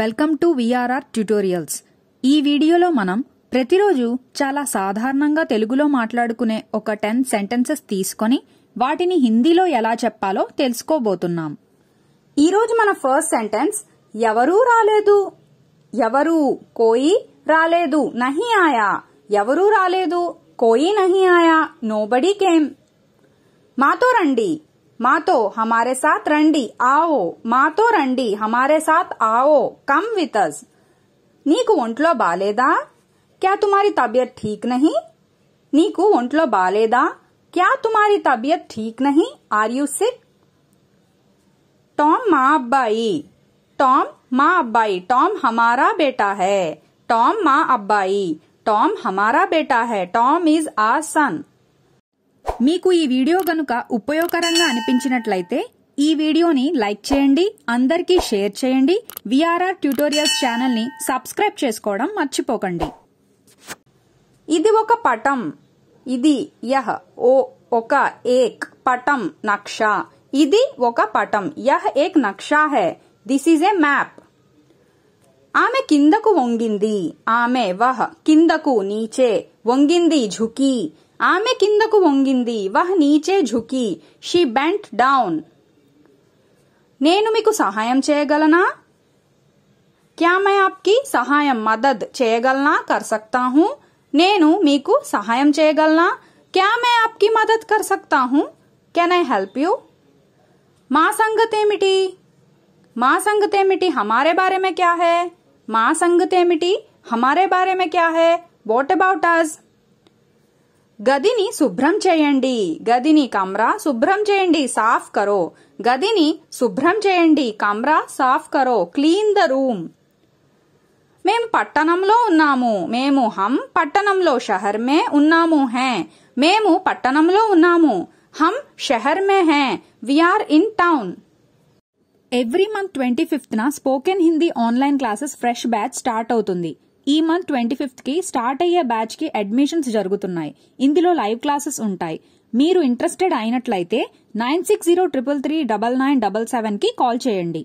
welcome to VRR tutorials ఈ వీడియోలో మనం ప్రతిరోజు చాలా సాధారణంగా తెలుగులో మాట్లాడుకునే ఒక టెన్ సెంటెన్సెస్ తీసుకొని వాటిని హిందీలో ఎలా చెప్పాలో తెలుసుకోబోతున్నాం ఈరోజు మన ఫస్ట్ సెంటెన్స్ ఎవరూ రాలేదు ఎవరు కోయి రాలేదు నహి ఆయా ఎవరూ రాలేదు కోయి నహి ఆయా నోబడి కేమ్ మాతో రండి मा तो हमारे साथ रंडी आओ मा तो रंडी हमारे साथ आओ कम वितस नीक ओंटलो बालेदा क्या तुम्हारी तबियत ठीक नहीं नीकु ओंटलो बालेदा क्या तुम्हारी तबियत ठीक नहीं आर यू सिक टॉम मा अब्बाई टॉम मा अब्बाई टॉम हमारा बेटा है टॉम मा अब्बाई टॉम हमारा बेटा है टॉम इज आ सन మీకు ఈ వీడియో గనుక ఉపయోగకరంగా అనిపించినట్లయితే ఈ వీడియోని లైక్ చేయండి అందరికీ షేర్ చేయండి విఆర్ఆర్ ట్యూటోరియల్స్ ఛానల్ని సబ్స్క్రైబ్ చేసుకోవడం మర్చిపోకండి ఇది ఒక పటం ఇది యహ్ ఓ ఒక ఏక్ పటం నక్షా ఇది ఒక పటం యహ్ ఏక్ నక్షా హే దిస్ ఈజ్ ఏ మ్యాప్ ఆమె కిందకు వంగింది ఆమె వహ్ కిందకు నీచే వంగింది ఝుకీ ఆమె కిందకు వంగింది వహ్ నీచే ఝుకి షీ బెంట్ డౌన్ నేను మీకు సహాయం చేయగలనా క్యా మై ఆప్కి సహాయం మదద్ చేయగలనా కర్ సక్తా హూँ నేను మీకు సహాయం చేయగలనా క్యా మై ఆప్కి మదద్ కర్ సక్తా హూँ కెన్ ఐ హెల్ప్ యూ మా సంగతేమిటి మా సంగతేమిటి హమారే బారే మే క్యా హై మా సంగతేమిటి हमारे बारे में क्या है वॉट अबाउट अस గదిని శుభ్రం చేయండి గదిని కమ్రా శుభ్రం చేయండి సాఫ్ కరో గదిని శుభ్రం చేయండి కమ్రా సాఫ్ కరో క్లీన్ ద రూమ్ మేము పట్టణంలో ఉన్నాము మేము హమ్ పట్టణంలో షహర్ మే ఉన్నాము హే మేము పట్టణంలో ఉన్నాము హమ్ షహర్ మే హే we are in town every month twenty fifth spoken Hindi online classes fresh batch start అవుతుంది ఈ మంత్ ట్వంటీ ఫిఫ్త్కి స్టార్ట్ అయ్యే బ్యాచ్కి అడ్మిషన్స్ జరుగుతున్నాయి ఇందులో లైవ్ క్లాసెస్ ఉంటాయి మీరు ఇంట్రెస్టెడ్ అయినట్లయితే nine six zero triple three double nine double సెవెన్కి కాల్ చేయండి